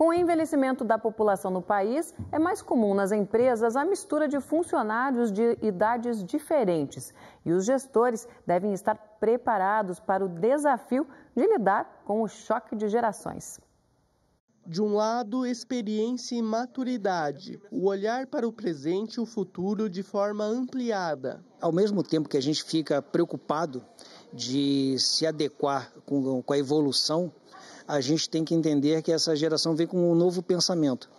Com o envelhecimento da população no país, é mais comum nas empresas a mistura de funcionários de idades diferentes. E os gestores devem estar preparados para o desafio de lidar com o choque de gerações. De um lado, experiência e maturidade, o olhar para o presente e o futuro de forma ampliada. Ao mesmo tempo que a gente fica preocupado de se adequar com, a evolução a gente tem que entender que essa geração vem com um novo pensamento.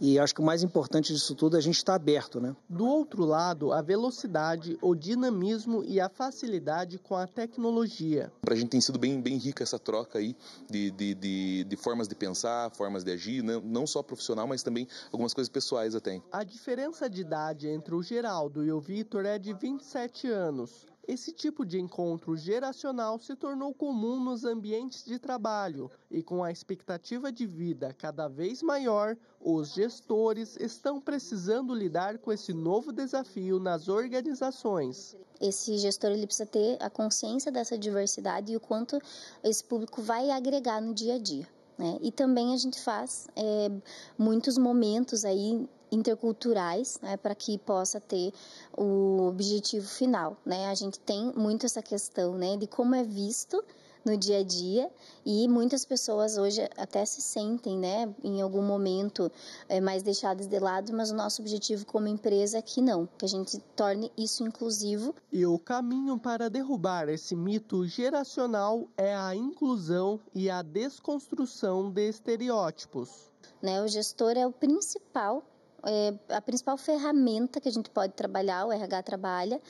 E acho que o mais importante disso tudo é a gente estar tá aberto, né? Do outro lado, a velocidade, o dinamismo e a facilidade com a tecnologia. Para a gente tem sido bem, bem rica essa troca aí de, de, de, de formas de pensar, formas de agir, né? não só profissional, mas também algumas coisas pessoais até. A diferença de idade entre o Geraldo e o Vitor é de 27 anos. Esse tipo de encontro geracional se tornou comum nos ambientes de trabalho e, com a expectativa de vida cada vez maior, os gestores estão precisando lidar com esse novo desafio nas organizações. Esse gestor ele precisa ter a consciência dessa diversidade e o quanto esse público vai agregar no dia a dia. Né? E também a gente faz é, muitos momentos aí interculturais, né, para que possa ter o objetivo final, né? A gente tem muito essa questão, né, de como é visto no dia a dia e muitas pessoas hoje até se sentem, né, em algum momento é, mais deixadas de lado, mas o nosso objetivo como empresa é que não, que a gente torne isso inclusivo. E o caminho para derrubar esse mito geracional é a inclusão e a desconstrução de estereótipos. Né, o gestor é o principal é, a principal ferramenta que a gente pode trabalhar, o RH trabalha,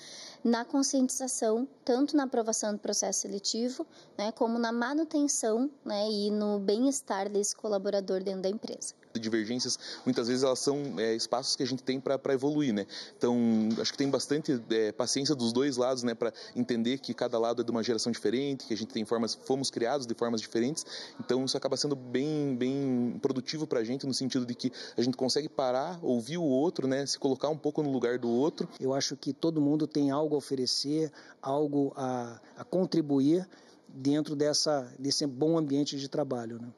na conscientização, tanto na aprovação do processo seletivo, né, como na manutenção né, e no bem-estar desse colaborador dentro da empresa divergências, muitas vezes elas são é, espaços que a gente tem para evoluir, né? Então, acho que tem bastante é, paciência dos dois lados, né, para entender que cada lado é de uma geração diferente, que a gente tem formas, fomos criados de formas diferentes. Então, isso acaba sendo bem, bem produtivo para a gente no sentido de que a gente consegue parar, ouvir o outro, né, se colocar um pouco no lugar do outro. Eu acho que todo mundo tem algo a oferecer, algo a, a contribuir dentro dessa, desse bom ambiente de trabalho, né?